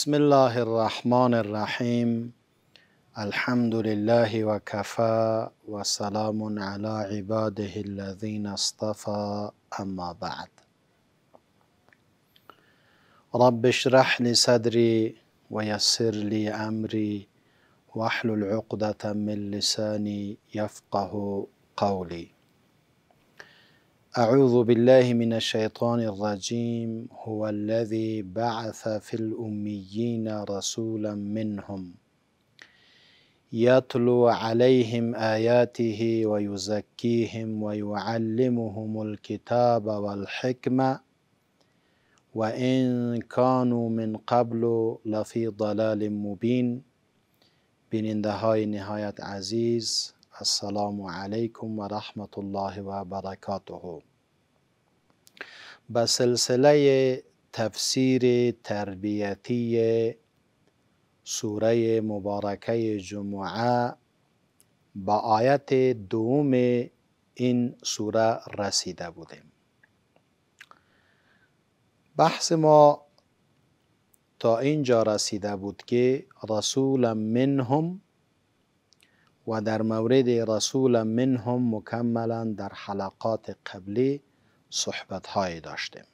بسم الله الرحمن الرحيم الحمد لله وكفى وسلام على عباده الذين اصطفى أما بعد رب اشرح لي صدري ويسر لي أمري واحلل عقدة من لساني يفقه قولي أعوذ بالله من الشيطان الرجيم هو الذي بعث في الأميين رسولا منهم يتلو عليهم آياته ويزكيهم ويعلمهم الكتاب والحكمة وإن كانوا من قبل لفي ضلال مبين بين های نهاية عزيز السلام علیکم و رحمت الله و برکاته به سلسله تفسیر تربیتی سوره مبارکه جمعه با آیت دوم این سوره رسیده بودیم بحث ما تا اینجا رسیده بود که رسول منهم و در مورد رسول منهم مکملا در حلقات قبلی صحبت های داشتیم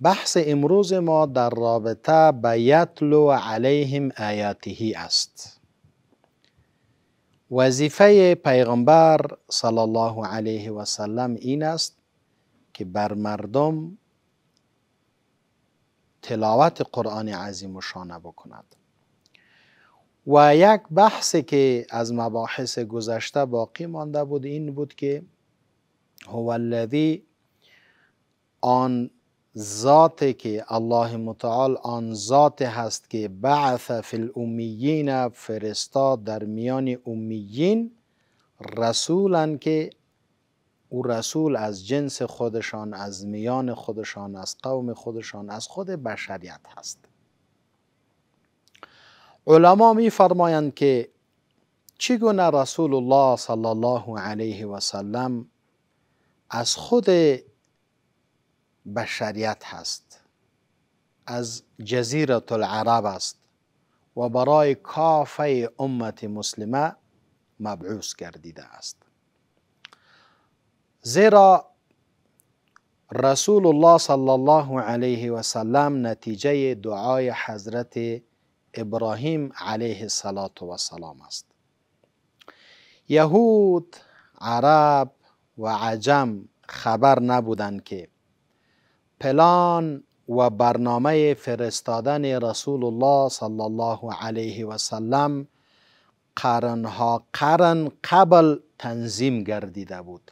بحث امروز ما در رابطه به یتلو علیهم آیاتهی است وظیفه پیغمبر صلی الله علیه و سلم این است که بر مردم تلاوت قرآن عظیم و شانه بکند و یک بحثی که از مباحث گذشته باقی مانده بود این بود که هو الذی آن ذاتی که الله متعال آن ذات هست که بعث فی الامیین فرستاد در میان امیین رسولن که او رسول از جنس خودشان از میان خودشان از قوم خودشان از خود بشریت هست علما فرمایند که چگونه رسول الله صلی الله علیه و سلم از خود بشریت هست از جزیره العرب است و برای کافه امت مسلمه مبعوث گردیده است زیرا رسول الله صلی الله علیه و سلم نتیجه دعای حضرت ابراهیم علیه السلام است یهود عرب و عجم خبر نبودند که پلان و برنامه فرستادن رسول الله صلی الله علیه و سلم قرنها قرن قبل تنظیم گردیده بود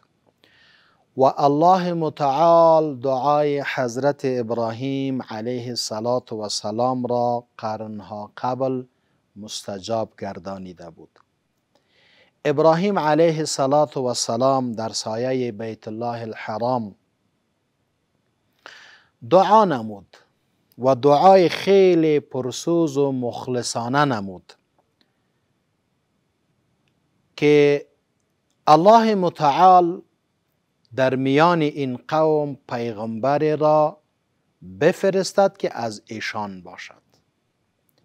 و الله متعال دعای حضرت ابراهیم علیه السلام و سلام را قرنها قبل مستجاب گردانیده بود ابراهیم علیه السلام و سلام در سایه بیت الله الحرام دعا نمود و دعای خیلی پرسوز و مخلصانه نمود که الله متعال در میان این قوم پیغمبری را بفرستد که از ایشان باشد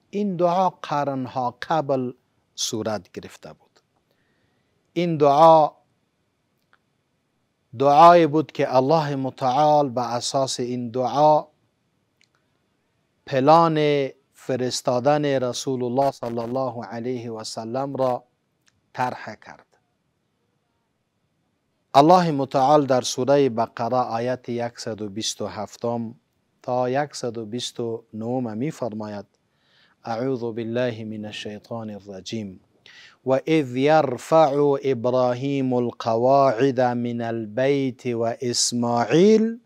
این دعا قرنها قبل صورت گرفته بود این دعا دعایی بود که الله متعال به اساس این دعا پلان فرستادن رسول الله صلی الله علیه و سلم را طرح کرد الله متعال در سوره بقره آیت 127 تا 129 می فرماید اعوذ بالله من الشیطان الرجیم و اذ یرفع ابراهیم القواعد من البیت و اسماعیل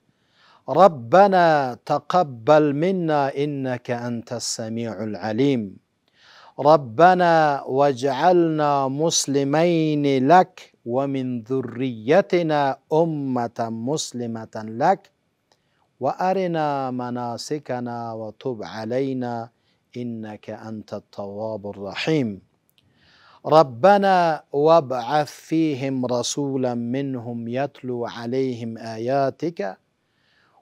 ربنا تقبل منا إنك انت السميع العليم ربنا واجعلنا مسلمين لك ومن ذريتنا أمة مسلمة لك وأرنا مناسكنا وتب علينا إنك أنت التواب الرحيم ربنا وابعث فيهم رسولا منهم يتلو عليهم آياتك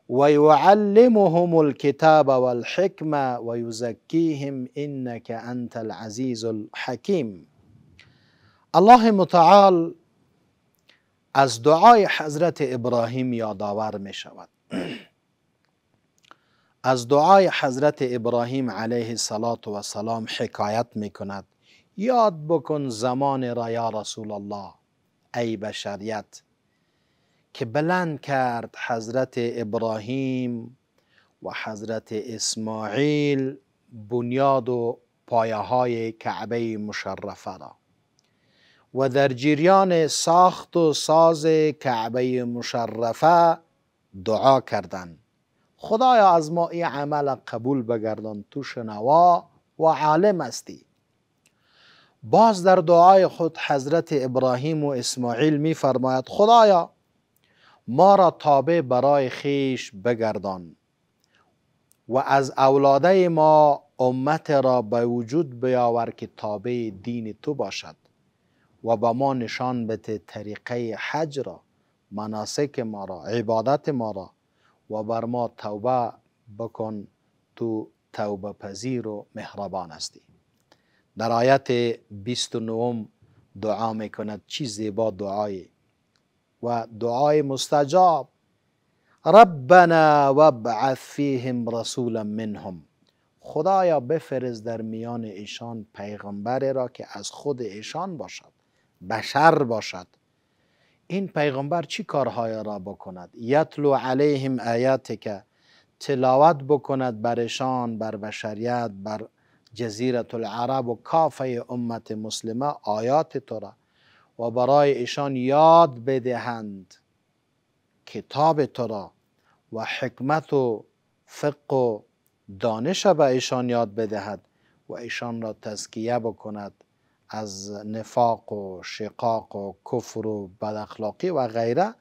ويعلمهم الكتاب والحكمة ويزكيهم إنك أنت العزيز الحكيم الله متعال از دعای حضرت ابراهیم یادآور می شود از دعای حضرت ابراهیم علیه صلات و سلام حکایت می کند یاد بکن زمان را یا رسول الله ای بشریت که بلند کرد حضرت ابراهیم و حضرت اسماعیل بنیاد و پایه های کعبه مشرفه را و در جریان ساخت و ساز کعبه مشرفه دعا کردند خدایا از ما این عمل قبول بگردان تو شنوا و عالم هستی باز در دعای خود حضرت ابراهیم و اسماعیل می فرماید خدایا ما را تابع برای خیش بگردان و از اولاده ما امت را به وجود بیاور که تابع دین تو باشد و به ما نشان بده طریقه حج را مناسک ما را عبادت ما را و بر ما توبه بکن تو توبه پذیر و مهربان هستی در آیت 29 دعا میکند چی زیبا دعای و دعای مستجاب ربنا وابعث فیهم رسولا منهم خدایا بفرست در میان ایشان پیغمبری را که از خود ایشان باشد بشر باشد این پیغمبر چی کارهای را بکند یتلو علیهم آیات که تلاوت بکند برشان بر بشریت بر جزیره العرب و کافه امت مسلمه آیات تو را و برای ایشان یاد بدهند کتاب تو را و حکمت و فقه و دانش به ایشان یاد بدهد و ایشان را تزکیه بکند از نفاق و شقاق و کفر و بداخلاقی و غیره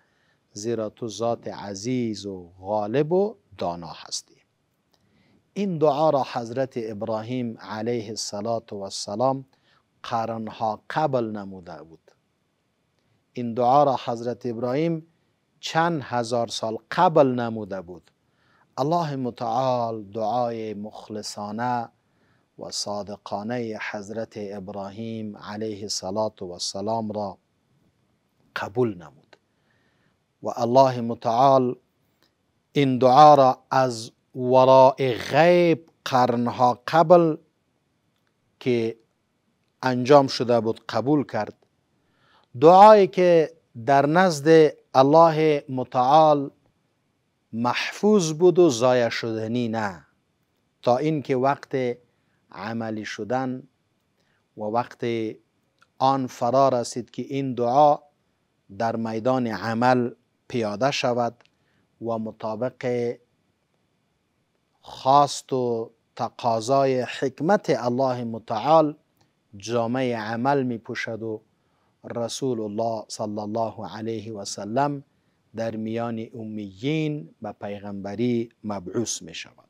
زیرا تو ذات عزیز و غالب و دانا هستی این دعا را حضرت ابراهیم علیه السلام قرنها قبل نموده بود این دعا را حضرت ابراهیم چند هزار سال قبل نموده بود الله متعال دعای مخلصانه و صادقانه حضرت ابراهیم علیه صلات و سلام را قبول نمود و الله متعال این دعا را از وراء غیب قرنها قبل که انجام شده بود قبول کرد دعایی که در نزد الله متعال محفوظ بود و ضایع شدنی نه تا اینکه وقت عملی شدن و وقت آن فرا رسید که این دعا در میدان عمل پیاده شود و مطابق خواست و تقاضای حکمت الله متعال جامعه عمل می پوشد و رسول الله صلی الله علیه و سلم در میان امیین به پیغمبری مبعوث می شود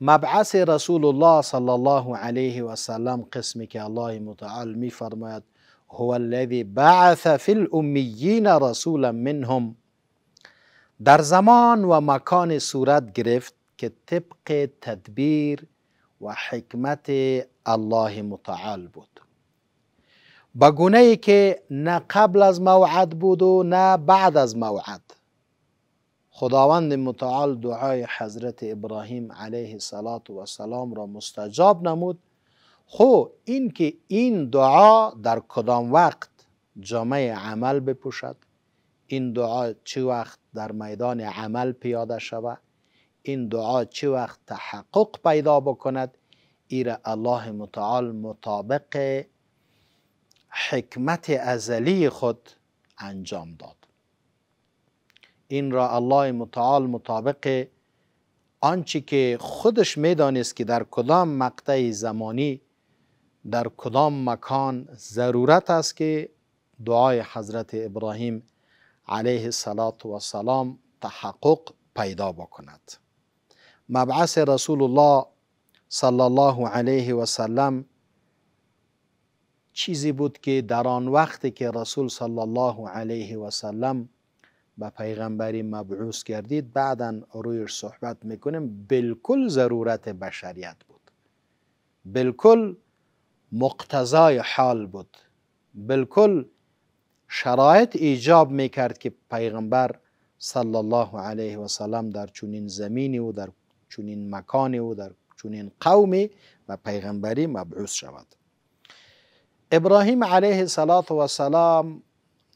مبعث رسول الله صلی الله علیه و سلم قسمی که الله متعال می فرماید هو الذي بعث في الأميين رسولا منهم در زمان و مکان صورت گرفت که طبق تدبیر و حکمت الله متعال بود بگونه ای که نه قبل از موعد بود و نه بعد از موعد خداوند متعال دعای حضرت ابراهیم علیه سلام را مستجاب نمود خو این که این دعا در کدام وقت جامعه عمل بپوشد این دعا چه وقت در میدان عمل پیاده شود این دعا چه وقت تحقق پیدا بکند ایره الله متعال مطابق حکمت ازلی خود انجام داد این را الله متعال مطابق آنچه که خودش میدانست که در کدام مقطع زمانی در کدام مکان ضرورت است که دعای حضرت ابراهیم علیه السلام و سلام تحقق پیدا بکند مبعث رسول الله صلی الله علیه و سلم چیزی بود که در آن وقتی که رسول صلی الله علیه و سلم به پیغمبری مبعوث کردید بعدا رویش صحبت میکنیم بالکل ضرورت بشریت بود بالکل مقتضای حال بود بالکل شرایط ایجاب میکرد که پیغمبر صلی الله علیه و سلام در چنین زمینی و در چنین مکانی و در چنین قومی و پیغمبری مبعوث شود ابراهیم علیه السلام و سلام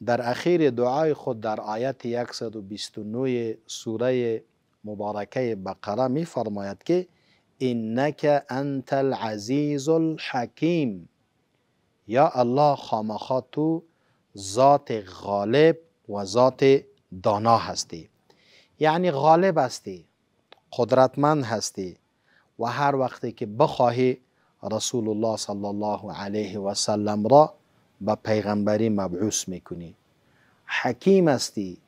در اخیر دعای خود در آیت 129 سوره مبارکه بقره می فرماید که انک انت العزیز الحکیم یا الله خامخاتو تو ذات غالب و ذات دانا هستی یعنی غالب هستی قدرتمند هستی و هر وقتی که بخواهی رسول الله صلی الله علیه و سلم را به پیغمبری مبعوث میکنی حکیم هستی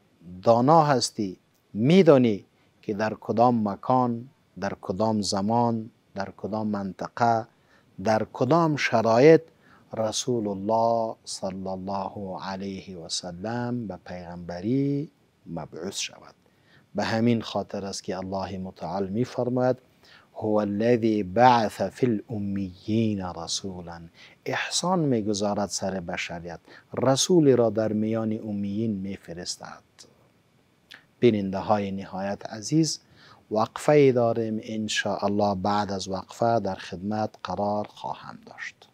دانا هستی میدانی که در کدام مکان در کدام زمان در کدام منطقه در کدام شرایط رسول الله صلی الله علیه و سلم به پیغمبری مبعوث شود به همین خاطر است که الله متعال می فرماید هو الذی بعث فی الامیین رسولا احسان میگذارد سر بشریت رسولی را در میان امیین میفرستد بیننده های نهایت عزیز وقفه ای داریم انشا الله بعد از وقفه در خدمت قرار خواهم داشت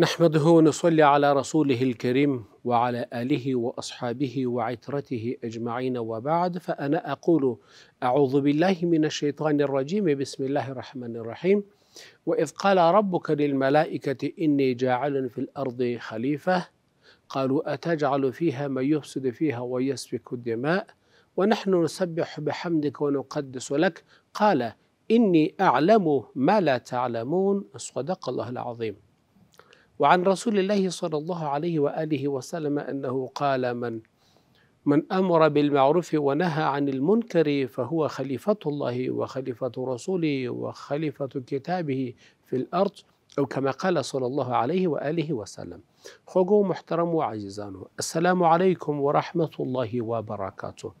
نحمده ونصلي على رسوله الكريم وعلى اله واصحابه وعترته اجمعين وبعد فانا اقول اعوذ بالله من الشيطان الرجيم بسم الله الرحمن الرحيم واذ قال ربك للملائكه اني جاعل في الارض خليفه قالوا اتجعل فيها من يفسد فيها ويسفك الدماء ونحن نسبح بحمدك ونقدس لك قال اني اعلم ما لا تعلمون صدق الله العظيم وعن رسول الله صلى الله عليه واله وسلم انه قال من من امر بالمعروف ونهى عن المنكر فهو خليفه الله وخليفه رسوله وخليفه كتابه في الارض او كما قال صلى الله عليه واله وسلم. خوجو محترم وعزيزانو السلام عليكم ورحمه الله وبركاته.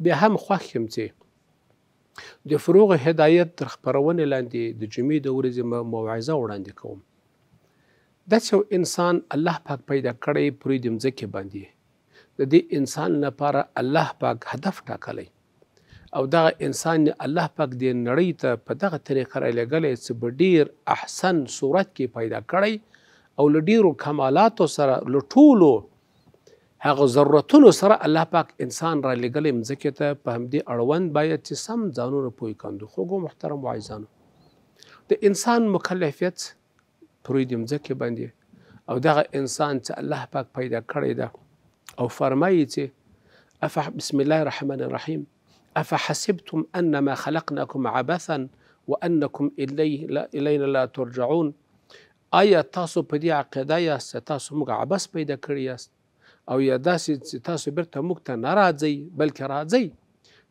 بهم خوخمتي د فروغ هدايت تر خپرونې لاندې د جمعې د ورځې موعظه وړاندې کوم داسې یو انسان الله پاک پیدا کړی پوری د مځکې باندې د دې انسان لپاره الله پاک هدف ټاکلی او دا انسان الله پاک د نړۍ ته په دغه طریقه را لګلی چې په ډیر احسن صورت کې پیدا کړی او له ډیرو کمالاتو سره له ټولو هغه ضرورتونو سره الله پاک انسان را لګلې مځکې ته په همدې اړوند باید چې سم ځانونه پوه کاندو خو ګو محترم وعیزانو د انسان مکلفیت پرې د مځکې باندې او دغه انسان چې الله پاک پیدا کړی ده او فرمایي چې اف بسم الله الرحمن الرحیم افحسبتم انما خلقناكم عبثا وانكم اليه الینا لا ترجعون آیا تاسو په دې عقیده یاست چې تاسو موږ عبث پیدا کړی یاست او یا داسې چې تاسو بیرته موږ ته نه راځئ بلکې راځئ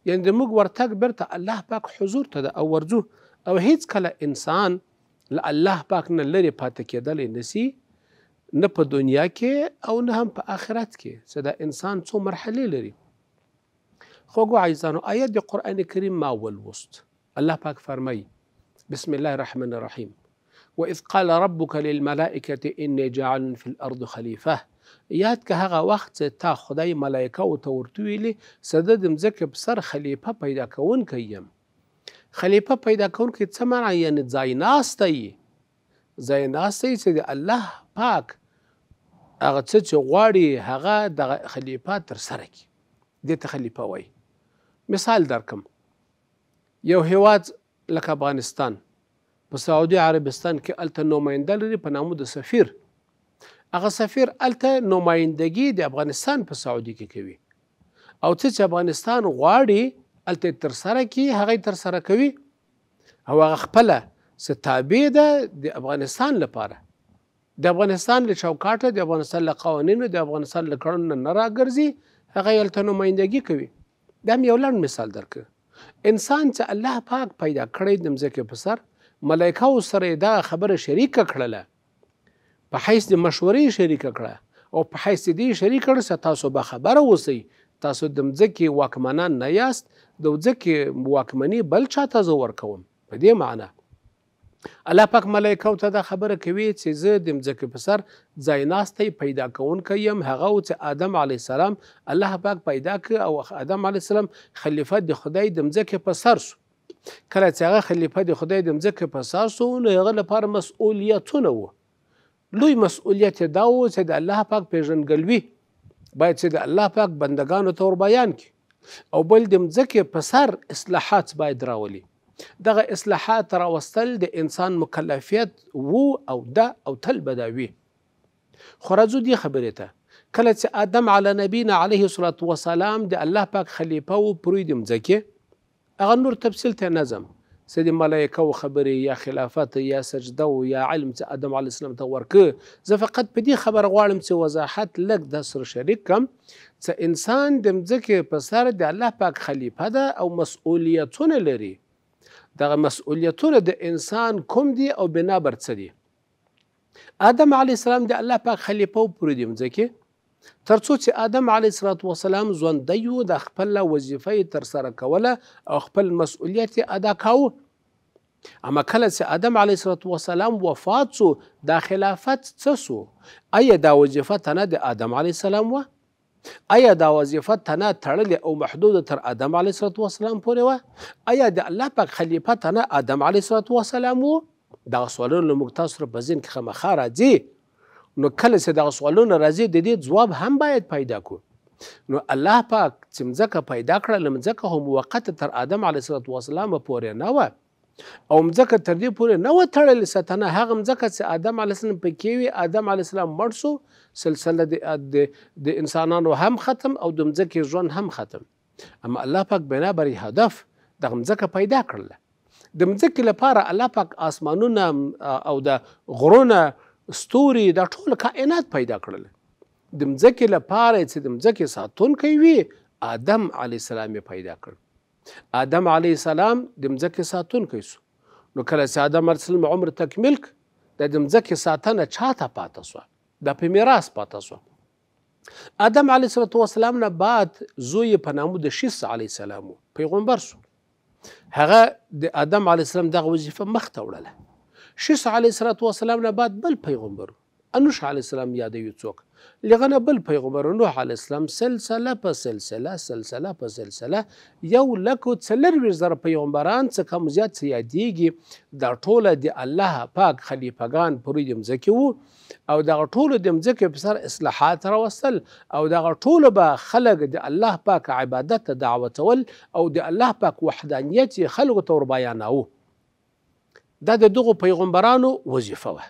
یعنې د موږ ورتګ بیرته الله پاک حضور ته ده او ورځو او هیڅ انسان الله پاک نه لري پاتې کېدل نسی نه په دنیا کې او نه هم په آخرت کې صدا انسان څو مرحله لري ګو عايزانو آیات قران کریم ما ول وسط الله پاک فرمای بسم الله الرحمن الرحیم واذ قال ربك للملائكه اني جاعل في الارض خليفه یاد که هغه وخت تا خدای ملائکه او تورتویلی سده د مزکه بسر خلیفہ پیدا کون کیم خلیفہ پیدا کول کې څه معنا یعنی ځای ناستې ځای ناستې چې الله پاک هغه څه چې غواړي هغه د خلیفہ تر سره کی د ته خلیفہ وای مثال درکم یو هواد لکه افغانستان په سعودي عربستان کې الته نوماینده لري په نامو د سفیر هغه سفیر الته نمائندګي د افغانستان په سعودي کې کوي او چې افغانستان غواړي الته تر سره کی هغه تر سره کوي او هغه خپل ستابع ده د افغانستان لپاره د افغانستان له چوکاټه د افغانستان له قوانینو د افغانستان له کړنو نه راګرځي هغه یلته نمائندګي کوي دا یو لړ مثال درکړه انسان چې الله پاک پیدا کړی د مځکه په سر ملائکه سره دا خبره شریکه کړله په حیث د مشورې شریکه کړه او په حیث دې شریکه کړه تاسو به خبره وسی تاسو د مځکه واکمنان نه یاست د ځکه واکمنی بل چاته زه ورکوم په دې معنی الله پاک ملائکه ته دا خبره کوي چې زه د ځکه په سر ځایناستی پیدا کوونکی يم هغه چې آدم علی السلام الله پاک پیدا ک او آدم علی السلام خلیفہ د خدای د ځکه په سر شو کله چې هغه خلیفہ د خدای د ځکه په سر شو نو هغه لپاره مسؤلیتونه وو لوی مسؤلیت دا و چې د الله پاک پیژنګلوي باید چې د الله پاک بندگانو ته ور بیان کی او بل د مځکې په سر اصلاحات باید راولي دغه اصلاحات راوستل د انسان مکلفیت وو او ده او تل به دا وي خو راځو دې خبرې ته کله چې آدم علی نبینا علیه الصلاة وسلام د الله پاک خلیفه و پروی د مځکې هغه نور تفصیل ته نظم سيدي ملائکه وخبري يا خلافات يا سجدو سجده او علم چې ادم علی السلام ته ورکه فقط بدي خبر وعلم چې لك دسر شريك انسان دم ذكي بسار دي الله باك خليب هذا او مسؤوليتون لري دغه مسؤوليتون د انسان كم دي او بنابر بر ادم علی السلام د الله پاک خلیفہ او پرې دی ترڅو چې آدم علی صلوات و سلام ژوندۍ وو د خپل وظیفه تر سره کوله او خپل مسؤلیت ادا کاوه اما کله چې آدم علی صلوات و وفات شو دا خلافت څه سو آیا دا وظیفه تنه د آدم علی سلام وه آیا دا وظیفه تنه تړلې او محدوده تر آدم علی صلوات و پورې وه آیا د الله پاک خلیفه تنه آدم علی صلوات و سلام وو دا سوالونه موږ تاسو په ذهن کې خامخا راځي نو کله چې دغه سوالونه راځي د دې ځواب هم باید پیدا کو نو الله پاک چې مځکه پیدا کړه مځکه هم موقته تر آدم علیه صلات وسلام پورې نه وه او مځکه تر دې پورې نه وه تړلې ستنه هغه مځکه چې آدم علیه السلام پکې وي آدم علیه السلام مړ سو سلسله د انسانانو هم ختم او د مځکې ژوند هم ختم اما الله پاک بنابرې هدف د مځکه پیدا کړله د مځکې لپاره الله پاک آسمانونه او د غرونه ستوري دا ټول کائنات پیدا کړل د مځکې لپاره چې د مځکې ساتونکی وي آدم علیه السلام یې پیدا کړ آدم علیه السلام د مځکې ساتونکی سو نو کله چې آدم علیه السلام عمر تکمیل ک د مځکې ساتنه چاته پاتې سوه دا په میراث پاتې سوه آدم علیه السلام نه بعد زوی په نامو د شیس علیه السلام پیغمبر سو هغه د آدم علیه السلام دغه وظیفه مخته وړله شیس علی صلوات و سلام نه بعد بل پیغمبر انوش علی السلام یادوي څوک لغنه بل پیغمبر نوح علی السلام سلسله په سلسله سلسله په سلسله یو لکو څلور زره پیغمبران څخه کم زیات سیادیږي دا ټوله د الله پاک خلیفګان پرې د مزکی وو او دا ټوله د مزکی په سر اصلاحات راوصل او دا ټوله به خلق د الله پاک عبادت دعوتول او د الله پاک وحدانیت خلق تور بیاناوه دا د دغو پیغمبرانو وظیفه وه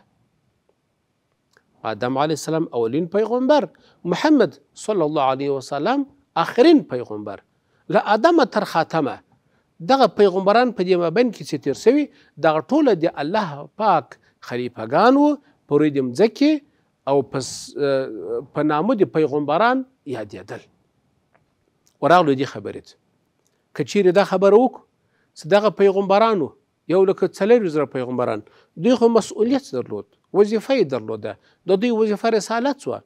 آدم علیه السلام اولین پیغمبر محمد صلی الله علیه وسلم آخرین پیغمبر له آدمه تر خاتمه دغه پیغمبران په دې مابین کې چې تیر سوي دغه ټوله د الله پاک خلیفهګان وو په روی د مځکې او په په نامو د پیغمبران یادېدل ورغلو دې خبرې ته که چیرې دا خبره وکړو چې دغه پیغمبرانو یو لکه څلور زره پیغمبران دوی خو مسؤلیت درلود وظیفه یې درلوده د دوی وظیفه رسالت سوه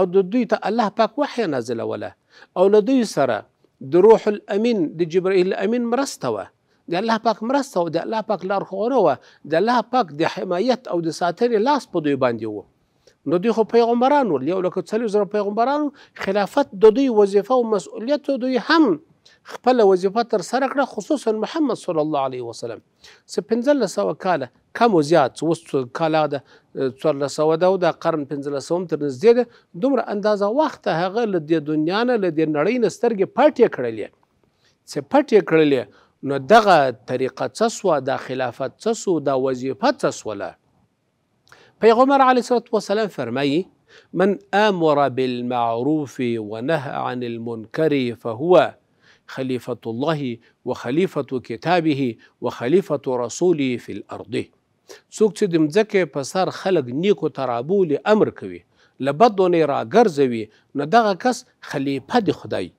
او د دوی ته الله پاک وحی نازلوله او له دوی سره د روح الامین د جبرئیل الامین مرسته وه د الله پاک مرسته وه د الله پاک لارښوونه وه د الله پاک د حمایت او د ساتنې لاس په دوی باندې و نو دوی خو پیغمبران ول یو لکه څلور زره پیغمبرانو خلافت د دوی وظیفه او مسؤلیت دوی هم خپل وظیفه تر سره کړه خصوصا محمد صلی الله علیه وسلم څه پنځله سو کاله کم و زیات اوس کاله ده اه، څوارلس سو ده او د قرن پنځلسم تر نږدې ده دومره اندازه وخته هغه له دې دنیا نه له دې نړۍ نه سترګې پټې کړلې څه پټې کړلې نو دغه طریقه څه سوه دا خلافت څه سو دا وظیفه څه سوله پیغمبر علیه الصلاه والسلام فرمایي من امر بالمعروف ونهى عن المنكر فهو خليفة الله وخليفة كتابه وخليفة رسوله في الارض سوك تدم د بسار خلق نيكو ترابو لأمر كوي امر کوي له ندغا كس خليفة دي خداي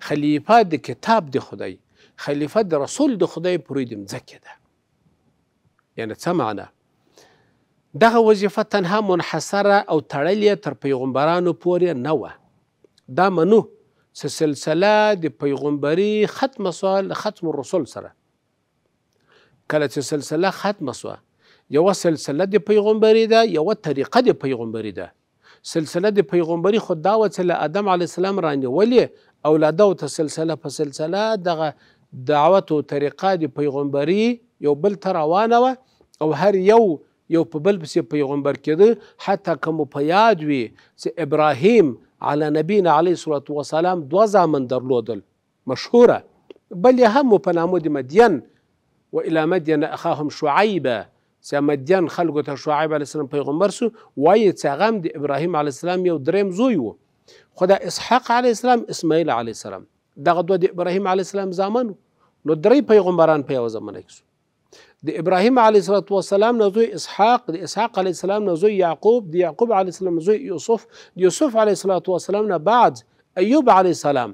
خليفة دي كتاب دي خداي خليفة دي رسول دي خداي پرې دم مځکې ده يعني تسمعنا دغا وزيفة تنها منحصره او تړلې تر پیغمبرانو پورې نه دا منو سلسله د پیغمبري ختم سوال ختم الرسول سره کله چې سلسله ختم سوال یو سلسله د پیغمبري ده یو طریقه د پیغمبري ده سلسله د پیغمبري خو دا و ادم علی السلام رانیولې اولاده او ته سلسله په سلسله دغه دعوت او طریقه د پیغمبري یو بل ته روانه و او هر یو یو په بل پسې پیغمبر کېده حتی که مو په یاد وي چې ابراهیم على نبينا عليه الصلاة والسلام دو زامن در لودل مشهوره بل يهم هم په نامو د مدین اخاهم شعيبة چې مدين خلکو ته شعیب علیه السلام پیغمبر سو وایي چې هغه هم د السلام یو دریم زوی و اسحاق عليه السلام إسماعيل عليه السلام دغه دي إبراهيم عليه السلام زامن نو درې پیغمبران په یوه زمانه کې د ابراهيم عليه الصلاه والسلام نزوي اسحاق د اسحاق عليه السلام نزوي يعقوب یعقوب د یعقوب علیه السلام نزوي يوسف د يوسف عليه الصلاه والسلام بعد ايوب عليه السلام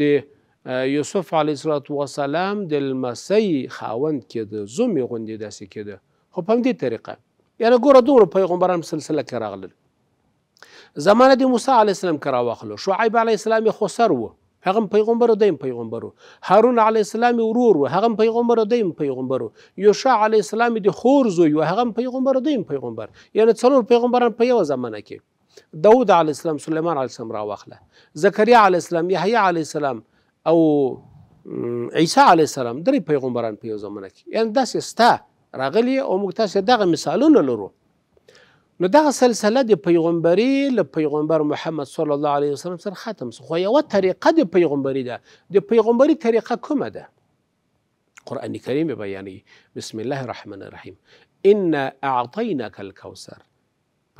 د آه، عليه الصلاه والسلام د لمسی خاوند كده زومې غوندې داس كده خو په همدې طریقه يعني ګوره دور پیغمبران سلسله کې زمانه د موسی عليه السلام کې واخلو شعيب عليه السلام یې خسر و هغه پیغمبر دیم پیغمبر هارون علی السلام ورور هغه پیغمبر دیم پیغمبر یوشع علی السلام د خور زوی هغه پیغمبر دیم پیغمبر یعنی څلور پیغمبران په یو زمانه کې داود علی السلام سليمان علی السلام راوخله زکریا علی السلام یحیی علی السلام او عیسی علی السلام درې پیغمبران په یو زمانه کې یعنی داسې ستا راغلی او موږ تاسو دغه مثالونه لرو نو دغه سلسله د پیغمبري له پیغمبر محمد صلی الله علیه وسلم سره ختم سو خو یو طریقه د پیغمبري ده د پیغمبري طریقه کومه ده قران کریم بیانوي بسم الله الرحمن الرحیم ان اعطيناك الكوثر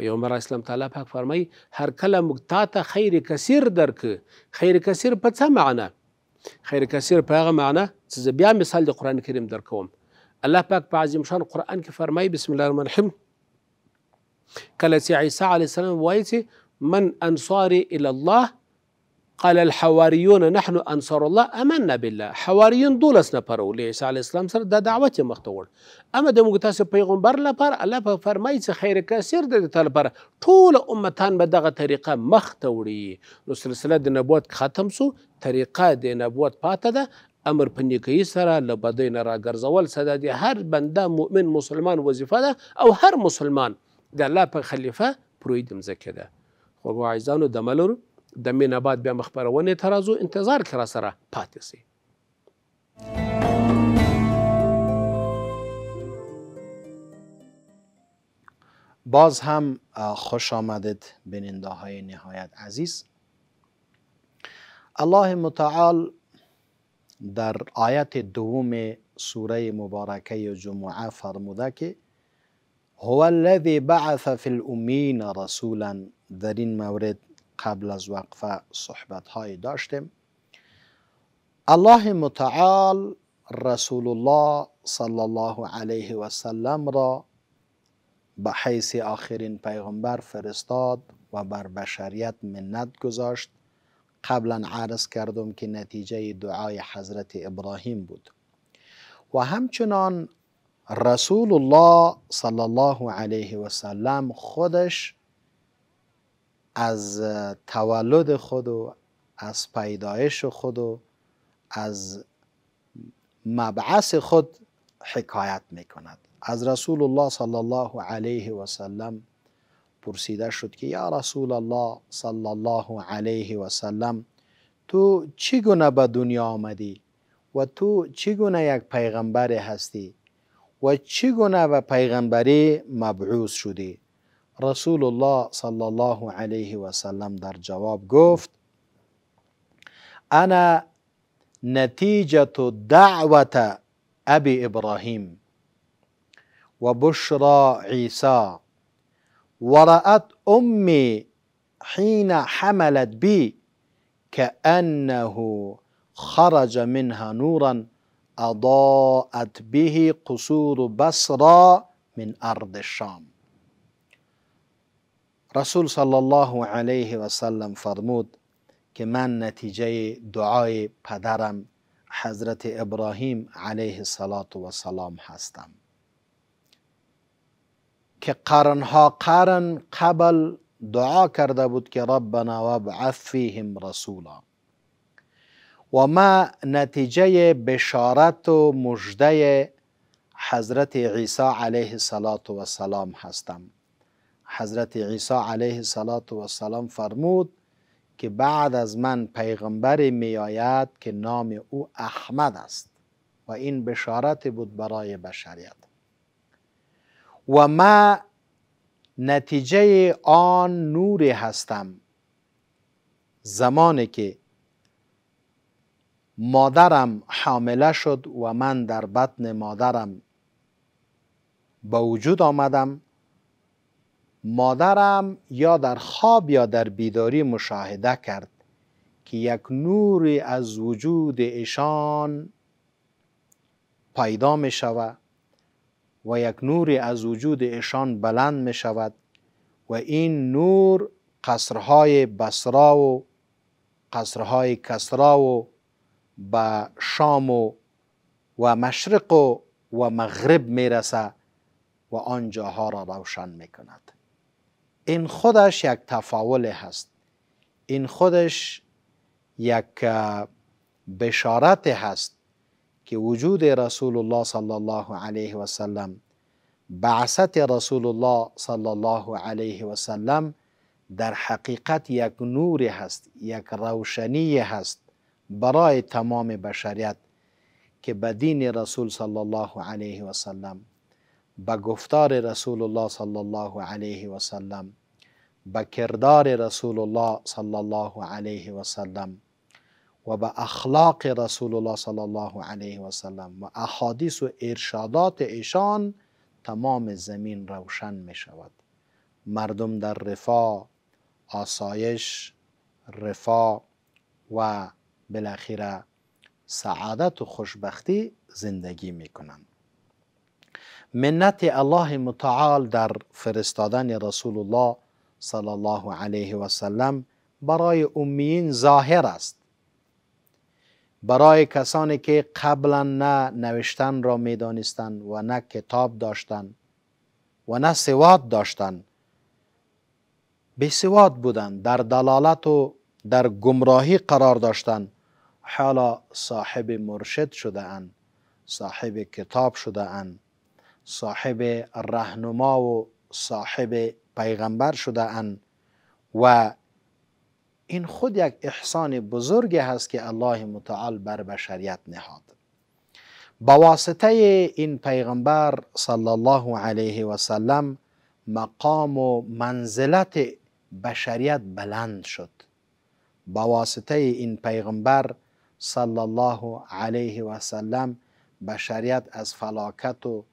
پیغمبر اسلام تعالی پاک فرمای هر کله موږ ته خیر کثیر درک خیر کثیر په څه معنا خیر کثیر په هغه معنا چې بیا مثال د قران کریم درکوم الله پاک په عظیم شان قران کې فرمای بسم الله الرحمن الرحیم کله چې عیسی علیه السلام وایي چې من انصاري الى الله قال الحواریون نحن انصار الله امنا بالله حواریون دولس نفر ول عیسی علی السلام سره دا دعوت مخته وړ اما د موږ تاسو پیغمبر لپاره الله په فرمایي چې خیر کثیر د لپاره ټول امتان به دغه طریقه مخته وړي نو سلسله د نبوت ختم سو طریقه د نبوت پاته ده امر په نیکۍ سره له بدۍ نه راګرځول څه هر بنده مؤمن مسلمان وظیفه ده او هر مسلمان د الله خلیفه پروید مځکه ده خو واعظانو د ملور د مینه باد به ترازو انتظار کرا سره پاتې باز هم خوش آمدید بیننده های نهایت عزیز الله متعال در آیت دوم سوره مبارکه جمعه فرموده که هو الذی بعث فی الامین رسولا در این مورد قبل از وقفه صحبت های داشتیم الله متعال رسول الله صلی الله علیه و سلم را به حیث آخرین پیغمبر فرستاد و بر بشریت منت گذاشت قبلا عرض کردم که نتیجه دعای حضرت ابراهیم بود و همچنان رسول الله صلی الله علیه و سلم خودش از تولد خود و از پیدایش خود و از مبعث خود حکایت میکند. از رسول الله صلی الله علیه و سلم پرسیده شد که یا رسول الله صلی الله علیه و سلم تو چگونه به دنیا آمدی و تو چگونه یک پیغمبر هستی و چگونه به پیغمبری مبعوث شدی رسول الله صلی الله علیه و سلم در جواب گفت انا نتیجه دعوت ابی ابراهیم و بشرا عیسی ورأت امی حين حملت بي كأنه خرج منها نورا أضاءت به قصور بصرى من أرض الشام رسول صلى الله عليه وسلم فرمود که من نتیجه دعای پدرم حضرت ابراهیم علیه السلام و سلام هستم که قرنها قرن قبل دعا کرده بود که ربنا وابعث فیهم رسولا و ما نتیجه بشارت و مجده حضرت عیسی علیه صلات و سلام هستم حضرت عیسی علیه صلات و سلام فرمود که بعد از من پیغمبر می آید که نام او احمد است و این بشارت بود برای بشریت و ما نتیجه آن نوری هستم زمانی که مادرم حامله شد و من در بطن مادرم به وجود آمدم مادرم یا در خواب یا در بیداری مشاهده کرد که یک نوری از وجود ایشان پیدا می شود و یک نوری از وجود ایشان بلند می شود و این نور قصرهای بسرا و قصرهای کسرا و به شام و و مشرق و و مغرب میرسه و آن جاها را روشن میکند این خودش یک تفاول هست این خودش یک بشارت هست که وجود رسول الله صلی الله علیه و سلم بعثت رسول الله صلی الله علیه و سلم در حقیقت یک نور هست یک روشنی هست برای تمام بشریت که به دین رسول صلی الله علیه و سلم به گفتار رسول الله صلی الله علیه و سلم به کردار رسول الله صلی الله علیه و سلم و به اخلاق رسول الله صلی الله علیه و سلم و احادیث و ارشادات ایشان تمام زمین روشن می شود مردم در رفاه آسایش رفاه و بالاخره سعادت و خوشبختی زندگی میکنند منت الله متعال در فرستادن رسول الله صلی الله علیه و سلم برای امیین ظاهر است برای کسانی که قبلا نه نوشتن را میدانستند و نه کتاب داشتند و نه سواد داشتند بی سواد بودند در دلالت و در گمراهی قرار داشتند حالا صاحب مرشد شده صاحب کتاب شده صاحب رهنما و صاحب پیغمبر شده و این خود یک احسان بزرگی هست که الله متعال بر بشریت نهاد با واسطه این پیغمبر صلی الله علیه و سلم مقام و منزلت بشریت بلند شد با واسطه این پیغمبر صلی الله علیه و سلم بشریت از فلاکت و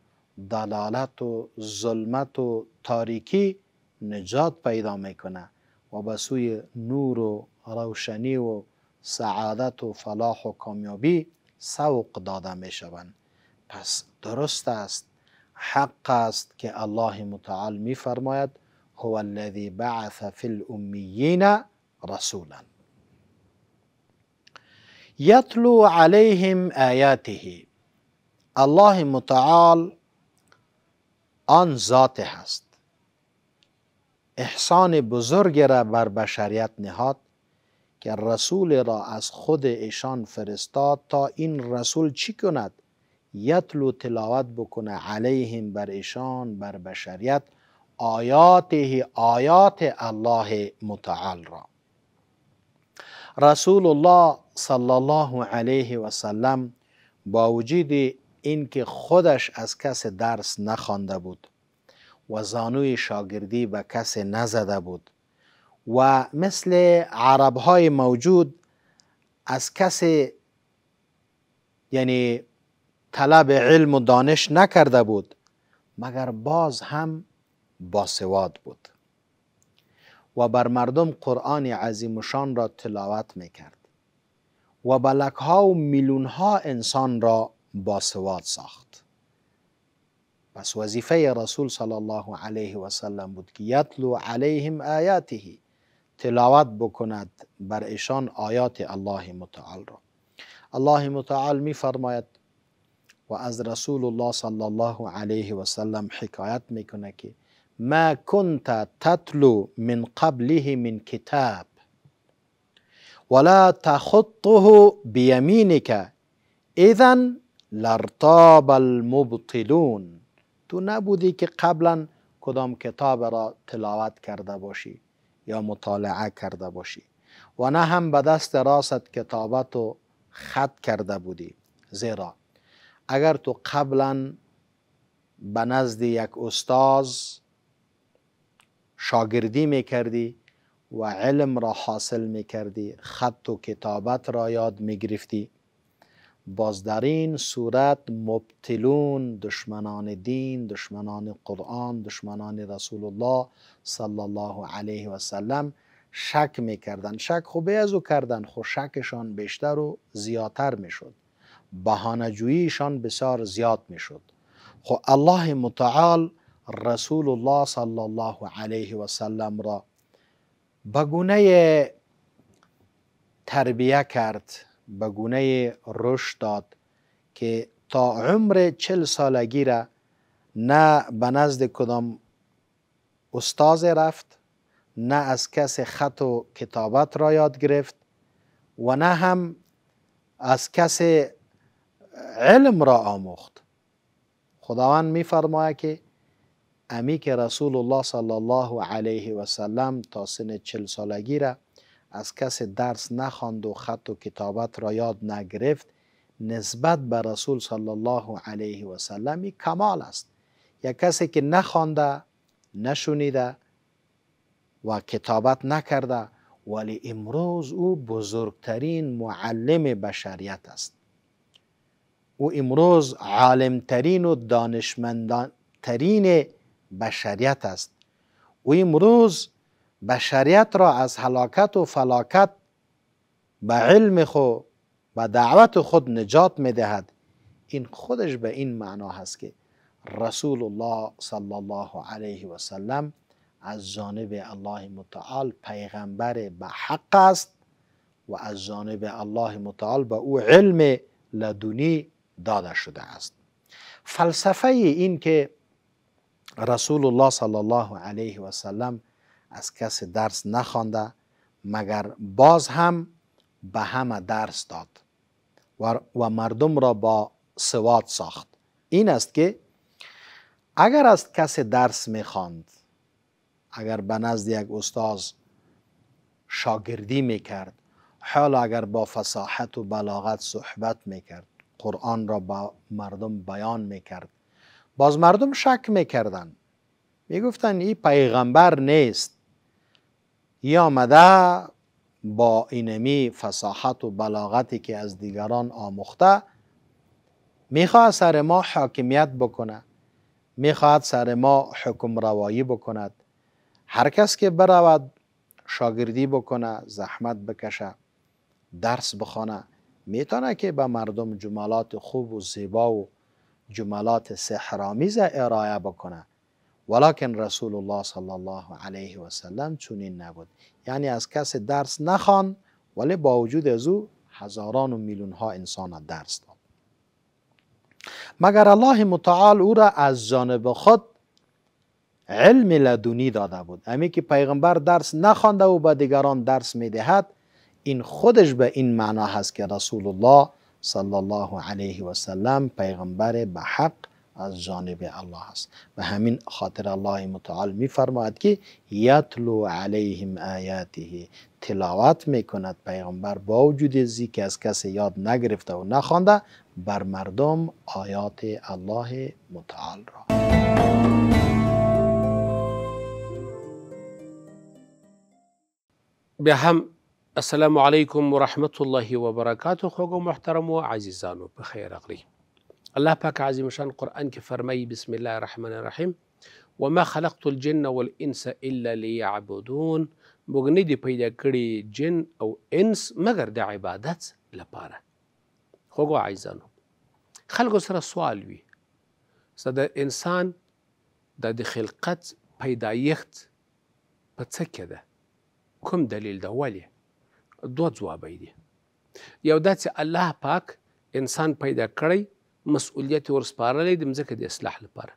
دلالت و ظلمت و تاریکی نجات پیدا میکنه و به سوی نور و روشنی و سعادت و فلاح و کامیابی سوق داده میشوند. پس درست است حق است که الله متعال میفرماید هو الذي بعث في الأميين رسولا یتلو علیهم آیاته الله متعال آن ذات هست احسان بزرگ را بر بشریت نهاد که رسول را از خود ایشان فرستاد تا این رسول چی کند یتلو تلاوت بکنه علیهم بر ایشان بر بشریت آیاته آیات الله متعال را رسول الله صلی الله علیه و سلم با وجود اینکه خودش از کس درس نخوانده بود و زانوی شاگردی به کس نزده بود و مثل عرب های موجود از کس یعنی طلب علم و دانش نکرده بود مگر باز هم باسواد بود و بر مردم قرآن عظیم شان را تلاوت میکرد و بلک ها و میلیون ها انسان را باسواد ساخت پس وظیفه رسول صلی الله علیه و سلم بود که یتلو علیهم آیاته تلاوت بکند بر ایشان آیات الله متعال را الله متعال می و از رسول الله صلی الله علیه و سلم حکایت میکنه که ما كنت تتلو من قبله من كتاب ولا تخطه بيمينك إذا لارتاب المبطلون تو نبودی که قبلا کدام کتاب را تلاوت کرده باشی یا مطالعه کرده باشی و نه هم به دست راست کتابت و خط کرده بودی زیرا اگر تو قبلا به نزد یک استاز شاگردی میکردی و علم را حاصل می کردی خط و کتابت را یاد می باز در این صورت مبتلون دشمنان دین دشمنان قرآن دشمنان رسول الله صلی الله علیه و سلم شک میکردن شک خوبه از او کردن خو شکشان بیشتر و زیادتر میشد بهانه‌جوییشان بسیار زیاد میشد خو الله متعال رسول الله صلی الله علیه و سلم را به گونه تربیه کرد به گونه رشد داد که تا عمر چل سالگی را نه به نزد کدام استاز رفت نه از کس خط و کتابت را یاد گرفت و نه هم از کس علم را آموخت خداوند میفرماید که امی که رسول الله صلی الله علیه و سلم تا سن چل سالگی را از کس درس نخواند و خط و کتابت را یاد نگرفت نسبت به رسول صلی الله علیه و سلم کمال است یک کسی که نخوانده نشونیده و کتابت نکرده ولی امروز او بزرگترین معلم بشریت است او امروز عالمترین و دانشمندترین بشریت است و امروز بشریت را از هلاکت و فلاکت به علم خو و دعوت خود نجات می دهد این خودش به این معنا هست که رسول الله صلی الله علیه و سلم از جانب الله متعال پیغمبر به حق است و از جانب الله متعال به او علم لدونی داده شده است فلسفه این که رسول الله صلی الله علیه و سلم از کسی درس نخوانده مگر باز هم به همه درس داد و مردم را با سواد ساخت این است که اگر از کسی درس میخواند اگر به نزد یک استاز شاگردی میکرد حالا اگر با فصاحت و بلاغت صحبت میکرد قرآن را با مردم بیان میکرد باز مردم شک میکردن میگفتن این پیغمبر نیست ای آمده با اینمی فصاحت و بلاغتی که از دیگران آموخته میخواهد سر ما حاکمیت بکنه میخواهد سر ما حکم روایی بکند هر کس که برود شاگردی بکنه زحمت بکشه درس بخونه میتونه که به مردم جملات خوب و زیبا و جملات سحرآمیز ارائه بکنه ولکن رسول الله صلی الله علیه و سلم چنین نبود یعنی از کس درس نخوان ولی با وجود از او هزاران و میلیون ها انسان درس داد مگر الله متعال او را از جانب خود علم لدونی داده بود امی که پیغمبر درس نخوانده و به دیگران درس میدهد این خودش به این معنا هست که رسول الله صلی الله علیه و سلم پیغمبر به حق از جانب الله است به همین خاطر الله متعال میفرماید که یتلو علیهم آیاته تلاوت میکند پیغمبر با وجود زی که از کسی یاد نگرفته و نخوانده بر مردم آیات الله متعال را به هم السلام علیکم ورحمت الله وبرکاته خوكم محترم او عزیزانو په خیر اغلی الله پاک عظیم شان قرآن کې فرمایي بسم الله الرحمن الرحیم وما خلقت الجن والانس الا ليعبدون موږ نه دي پیدا کړي جن او انس مگر د عبادت لپاره خوږو عزیزانو خلکو سره سوال وي د انسان د خلقت پیدایښت په څه کې ده کوم دلیل ده دوه ځوابی دي یو دا چې الله پاک انسان پیدا کړی مسؤلیت یې ورسپارلی د مځکې د اصلاح لپاره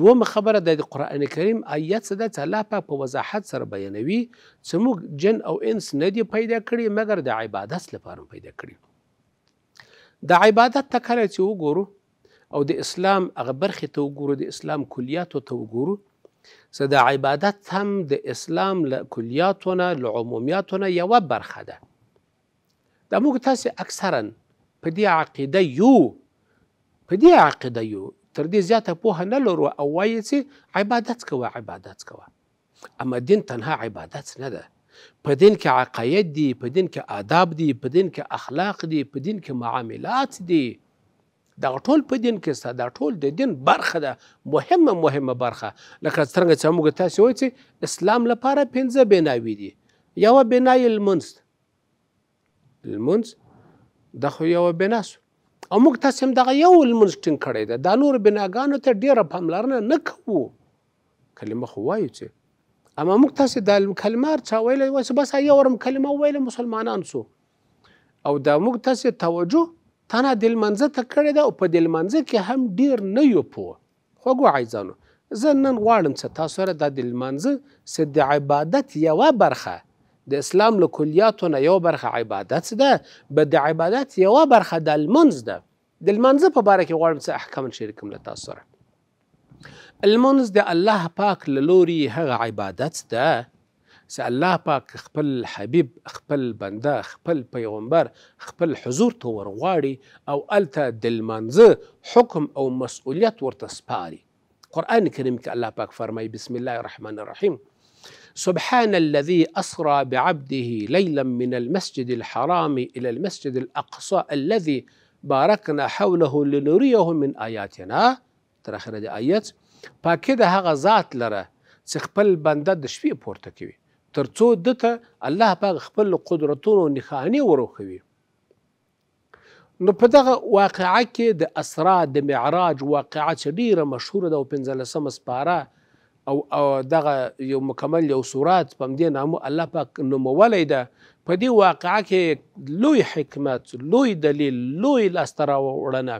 دومه خبره د قرآن کریم آیت څه ده چې الله پاک په وضاحت سره بیانوي چې موږ جن او انس نه دي پیدا کړي مګر د عبادت لپاره پیدا کړي د عبادت ته کله چې وګورو او د اسلام هغه برخې ته وګورو د اسلام کلیاتو ته وګورو څه د عبادت هم د اسلام له کلیاتونه له عمومیاتونه یوه برخه ده دا موږ تاسې اکثرا په دې عقیده یو په دې عقیده یو تر دې زیاته پوهه نه لرو او وایي چې عبادت کوه عبادت کوه اما دین تنها عبادت نه ده په دین کې عقاید دي په دین کې آداب دي په دین کې اخلاق دي په دین کې معاملات دي دا ټول په دین کې ساده ټول د دین برخه ده مهمه مهمه برخه لکه څنګه چې موږ تاسو وایي چې اسلام لپاره پنځه بناوي دي یو بنای المنز المنز د خو یو بناس او موږ تاسو هم دغه یو المنز ټینګ کړی ده دا نور بناګانو ته ډیره پاملرنه نه کوو کلمه خو وایو چې اما موږ تاسو د کلمار چا ویل وایي بس یو ورم کلمه ویل مسلمانان سو او دا موږ تاسو توجه تنه د لمانځه ته کړې ده او په د لمانځه کې هم ډیر نه یو پوه خوږو عیزانو زه نن غواړم چې تاسو سره دا د لمانځه چې د عبادت یوه برخه د اسلام له کلیاتو نه یو برخه عبادت ده به د عبادت یوه برخه د لمونځ ده د لمانځه په باره کې غواړم چې احکام شریکم له تاسو سره لمونځ د الله پاک له لوري هغه عبادت ده چې الله پاک خپل حبیب خپل بنده خپل پیغمبر خپل حضور ته ورغواړي او التا د لمانځه حکم او مسؤلیت ورته سپاري قرآن کریم کې الله پاک فرمایي بسم الله الرحمن الرحیم سبحان الذي أسرى بعبده ليلا من المسجد الحرام إلى المسجد الأقصى الذي باركنا حوله لنريه من آياتنا تر آخره د آیت پاکي ذات لره چې خپل بنده د شپې پورته کوي ترڅو دته الله پاک خپل قدرتونو نښانې وروخوي نو په دغه واقعه کې د اسرا د معراج واقعه چې ډیره مشهوره ده او پنځلسمه سپاره او, او دغه یو مکمل یو سورات په همدې نامو الله پاک نومولی ده په دې واقعه کې لوی حکمت لوی دلیل لوی لاسته راوړنه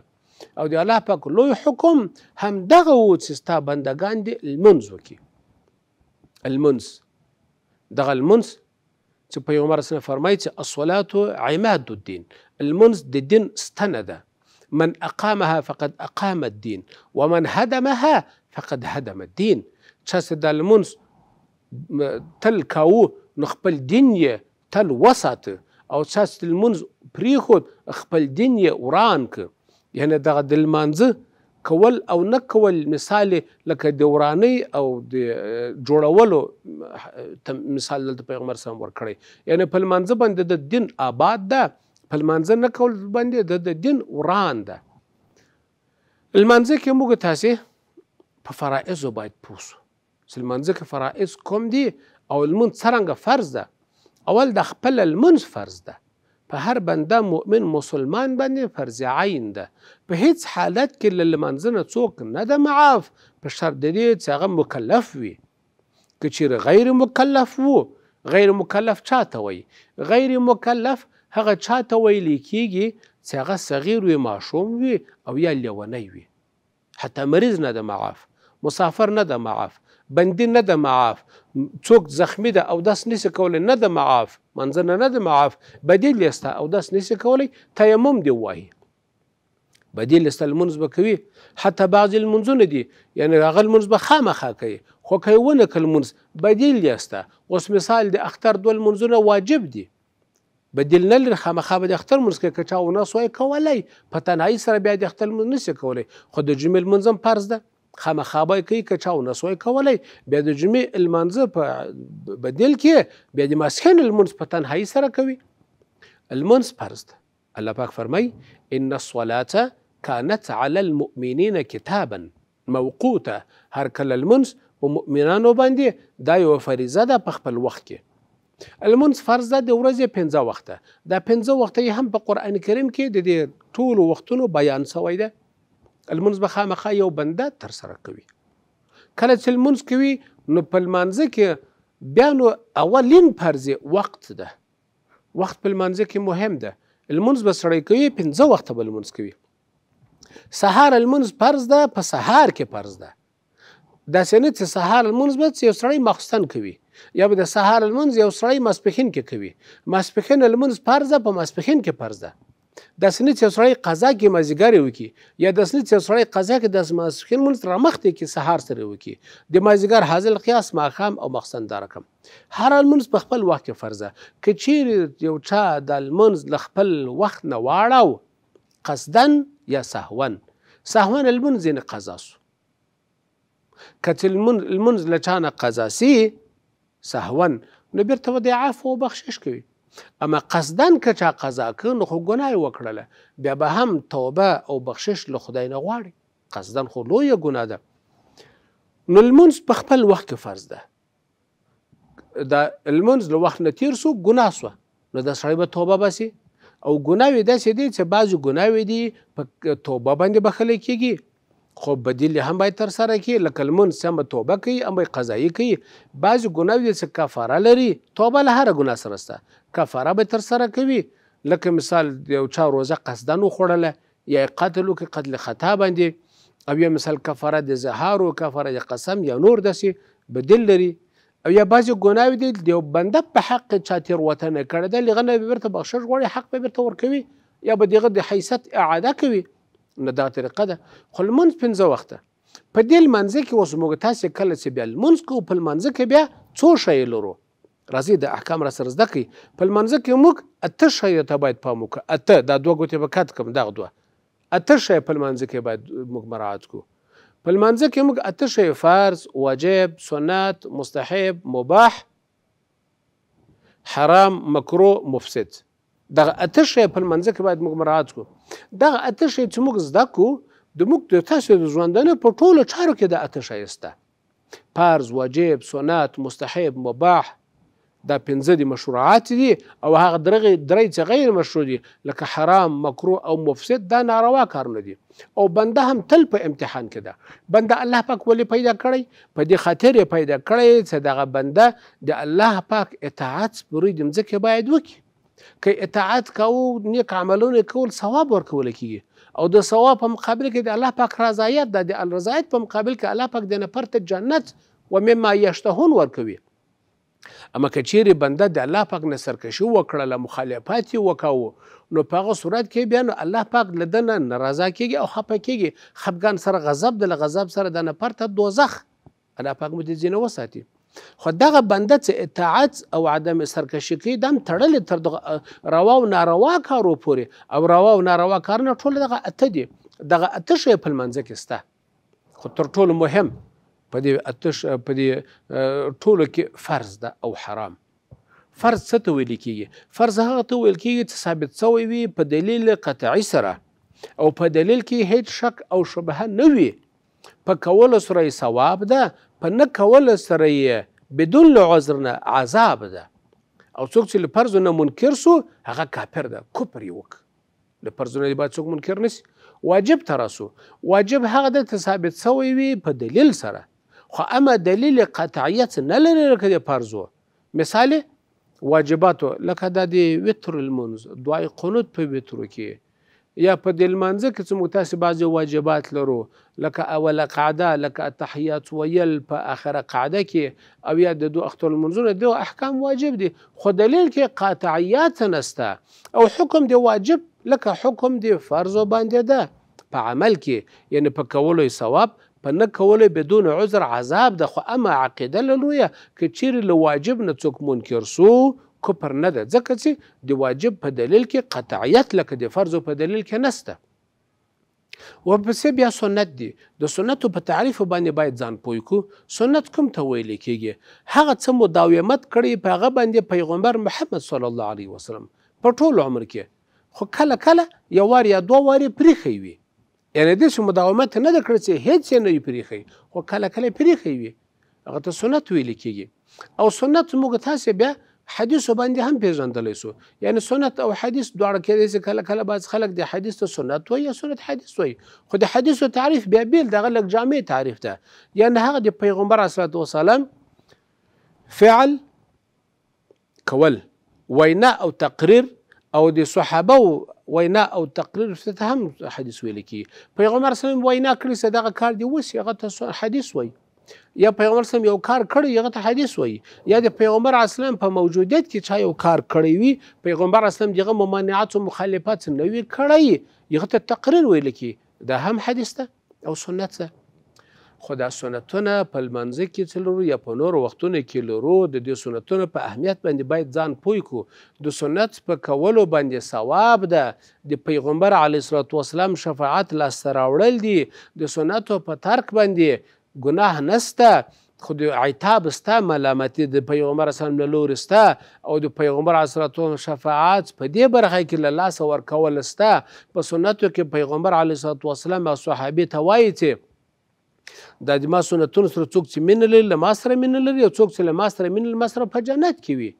او د الله پاک لوی حکم هم دغه و چې ستا بندګان دې لمونځ وکړي المنز دغ المنس تبي يوم یو فرميت الصلاه عماد الدين المنس الدين دین من اقامها فقد اقام الدين ومن هدمها فقد هدم الدين چا دا د تل كاو نخبل خپل تل وسط او چا چې بريخود أخبل دنيا ورانك يعني وران که یعنې کول او نه کول مثال لکه د ورانی او د جوړولو مثال د پیغمبر سم ورکړي یعنی په لمانځه باندې د دین آباد ده په لمانځه نه کول باندې د دین وران ده لمانځه کې موږ تاسې په فرایضو باید پوسو لمانځه کې فرایض کوم دي او لمونځ څرنګه فرض ده اول د خپل لمونځ فرض ده په هر بنده مؤمن مسلمان باندې فرض عین ده په هیڅ حالت کې له لمانځه څوک نه ده معاف په شرط د دې چې هغه مکلف وي که چیرې غیر مکلف و غیر مکلف چاته وی غیر مکلف هغه چاته ویل کیږي چې هغه صغیر وي ماشوم وي او یا لیونی وي حتی مریض نه ده معاف مسافر نه ده معاف بندي نه ده معاف څوک زخمی ده او داس نسی کولی نه د معاف منځنه نه د معاف بدیل یې او داس نسی کولی تیمم دی وای بدیل ستا لمونځ به کوي حتی بعضې لمونځونه دي یعنی هغه لمونځ به خامخا کوي خو که یې ونه کړه لمونځ بدیل یې اوس مثال د اختر دوه لمونځونه واجب دي بدیل نه لري خامخا به د اختر لمونځ کوي که چا ونه سوای کولی په تنهایي سره بیا د اختر لمونځ نسي کولی خو د جمعې لمونځ هم فرض ده خامخابای کوي که چا ونسوي کولی بیا د جمعې لمانځه په بدیل کې بیا د ماسخین لمونځ په تنهایي سره کوي لمونځ فرض ده الله پاک فرمای ان الصلاه كانت على المؤمنين كتابا موقوته هر کله لمونځ په مؤمنانو باندې دا یو فریضه ده په خپل وخت کې المنز فرض ده د ورځې 15 وخته دا 15 وخته هم په قران کریم کې د ټولو وختونو بیان شوی ده المنز به خامخا یو بنده تر سره کوي کله چې المنز کوي نو په لمانځه کې بیا نو اولین فرض وخت ده وخت په لمانځه کې مهم ده المنز به سړی کوي پنځه وخته به المنز کوي سهار المنز فرض ده په سهار کې فرض ده داسې نه چې سهار المنز به یو سړی مخستن کوي یا به د سهار المنز یو سړی ماسپخین کې کوي ماسپخین المنز فرض ده په ماسپخین کې فرض ده داسنه چې سړی قضا کې مازیګر وکي یا داسنه چې سړی قضا کې د ماسخین مونږ را مخته کې سهار سره وکي د مازیګر حاصل قیاس ماخام او مخسن دارکم هر المنز په خپل وخت کې فرضه کچیر یو چا د المنز ل خپل وخت نه واړاو قصدن یا سهون سهون المنز نه قضا سو کتل المنز لچانه قضا سي سهون نو بیرته د عفو بخشش کوي اما قصدن که چا قضا کړ نو خو ګناه وکړله بیا به هم توبه او بخشش له خدای نه غواړي قصدن خو لویه ګناه ده نو لمونځ په خپل وخت کې فرض ده دا لمونځ له وخت نه تیر سو ګناه سوه نو د سړی به توبه باسي او ګناوې داسې دي چې بعضې ګناوې دي په توبه باندې بخلی کېږي خو بدیل هم باید تر سره کی لکه لمونځ سمه توبه کوي هم به قضایي کوي بعضې ګناوې چې کفاره لري توبه له هره ګناه سره شته کفاره به تر سره کوي لکه مثال یو چا روزه قصدن وخوړله یا قتل وکړي قتل خطا باندې او یا مثال کفاره د زهار او کفاره د قسم یا نور داسې بدیل لري او یا بعضې ګناوې دي د یو بنده په حق چا تېروتنه کړې ده لغه نه به بیرته بخښش غواړي حق به بیرته ورکوي یا به دغه د حیثیت اعاده کوي نه دا طریقه ده خو لمونځ پنځه وخته په دې لمانځه کې اوس موږ تاسې کله چې بیا لمونځ کوو په لمانځه کې بیا څو شی لرو راځي د احکام را سره زده کوي په لمانځه کې موږ اته شی ته باید پام وکړو اته دا دوه ګوتې به کات کړم دغه دوه اته شی په لمانځه کې باید موږ مراعات کړو په لمانځه کې موږ اته شی فرض واجب سنت مستحب مباح حرام مکروه مفسد دغه اته شی په لمانځه کې باید موږ مراعات کړو دغه اته شی چې موږ زده کو د موږ د تاسو د ژوندانه په ټولو چارو کې د اته شی سته فرض واجب سنت مستحب مباح دا پنځه دي مشروعات دي او هغه درغه درې چې غیر مشروع دي لکه حرام مکروه او مفسد دا ناروا کارونه دي او بنده هم تل په امتحان کې ده بنده الله پاک ولې پیدا کړی په دې خاطر یې پیدا کړی چې دغه بنده د الله پاک اطاعت پورې د مځکې باید وکړي که اطاعت کوو نیک عملونه کول ثواب ورکول کیږي او د ثواب په مقابل کې د الله پاک رضایت ده د رضایت په مقابل کې الله پاک د نفر ته جنت و مما یشتهون ورکوي اما که چیرې بنده د الله پاک نه سرکشي وکړله مخالفت یې وکاوه نو په هغه صورت کې بیا نو الله پاک له ده نه ناراضه کیږي او خفه کیږي خفګان سره غضب د له غضب سره د نفر ته دوزخ الله پاک مو دې ځینې وساتي خو دغه بنده چې اطاعت او عدم سرکشي کوي دا هم تړلې تر دغه روا او ناروا کارو پورې او روا او ناروا کارونه ټول دغه اته دي دغه اته شی په لمانځه کې سته خو تر ټولو مهم په دې اتش په دې ټولو کې فرض ده او حرام فرض څه ته ویل کېږي فرض هغه ته ویل کېږي چې ثابت سوی وي په دلیل قطعي سره او په دلیل کې هیڅ شک او شبهه نه وي په کولو سره یې ثواب ده په نه کول سره یې بدون عذر نه عذاب ده او څوک چې له فرض نه منکر سو هغه کافر ده کفر یې وک له فرض نه باید څوک منکر نسی واجب ترسو واجب هغه د ثابت سوی وي په دلیل سره خو اما دلیل قطعیت نه لري لکه د فرضو مثال واجباتو لکه د وتر المنز دعای قنوت په وترو کې یا په د لمانځه کې څه موږ تاسې بعضې واجبات لرو لکه اوله قعده لکه تحیات ویل په آخره قعده کې او یا د دو اختر لمونځونه دو احکام واجب دي خو دلیل کې قاطعیات نسته او حکم دی واجب لکه حکم دی فرضو باندې ده په عمل کې یعنی په کولو ثواب په نه کولو بدون عذر عذاب ده خو اما عقیده لویه که چیرې له واجب نه څوک منکر سو کفر نه ده ځکه چې د واجب په دلیل کې قطعیت لکه د فرض په دلیل کې نسته ورپسې بیا سنت دی د سنتو په تعریف باندې باید ځان پوه کړو سنت کوم ته ویل کېږي هغه څه مداومت کړي په هغه باندې پیغمبر محمد صلی الله علیه وسلم په ټول عمر کې خو کله کله یو وار یا دوه وارې پریښی وي یعنې داسې مداومت نه ده کړی چې هېڅ یې نه وي پریښی خو کله کله یې پریښی وي هغه ته سنت ویل کېږي او سنت موږ تاسې بیا حدیث باندې هم پیژندلی سو یعنی سنت او حدیث دواړه کېدای شي کله کله بعض خلک د حدیث ته سنت وایي یا سنت حدیث وایي خو د حدیثو تعریف بیا بیل دغه لږ جامع تعریف ده یعنې هغه د پیغمبر صلات وسلام فعل کول وینا او تقریر او د صحابه وینا او تقریر ته هم حدیث ویل کی پیغمبر صلی الله علیه وسلم وینا کړی صدقه کار دی وسی هغه ته حدیث وایي یا پیغمبر سم یو کار کړی هغه ته حدیث وایي یا د پیغمبر اسلام په موجودیت کې چا یو کار کړی وي پیغمبر اسلام دغه ممانعات او مخالفت نه وي کړی هغه ته تقریر ویل کی دا هم حدیث ده او سنت ده خو دا سنتونه په لمانځه کې تلرو یا په نور وختونو کې لرو د دې سنتونو په اهمیت باندې باید ځان پوی کو د سنت په کولو باندې ثواب ده د پیغمبر علی صلوات والسلام شفاعت لاسته راوړل دي د سنتو په ترک باندې گناه نسته خود عتاب ستا ملامتي د پیغمبر سره له لور ستا او د پیغمبر عصراتو شفاعت په دې برخه کې له لاس ور کول ستا په سنتو کې پیغمبر علی صلوات والسلام او صحابي ته وایي چې د دې ما سنتونو سره څوک چې من لري له ما سره من لري او څوک چې له ما سره من لري ما سره په جنت کې وي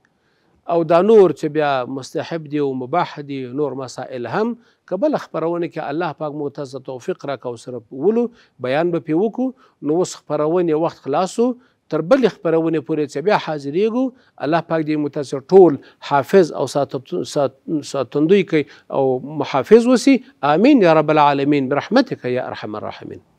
او دا نور چې بیا مستحب دي او مباح دي نور مسائل هم کبل خبرونه کې الله پاک مو ته توفیق راکاو سره ولو بیان به پیوکو نو وس خبرونه وخت خلاصو تر بل خبرونه پورې چې بیا حاضرېګو الله پاک دې متاثر ټول حافظ او ساتندوی کوي او محافظ وسی امين یا رب العالمین برحمتک یا ارحم الراحمین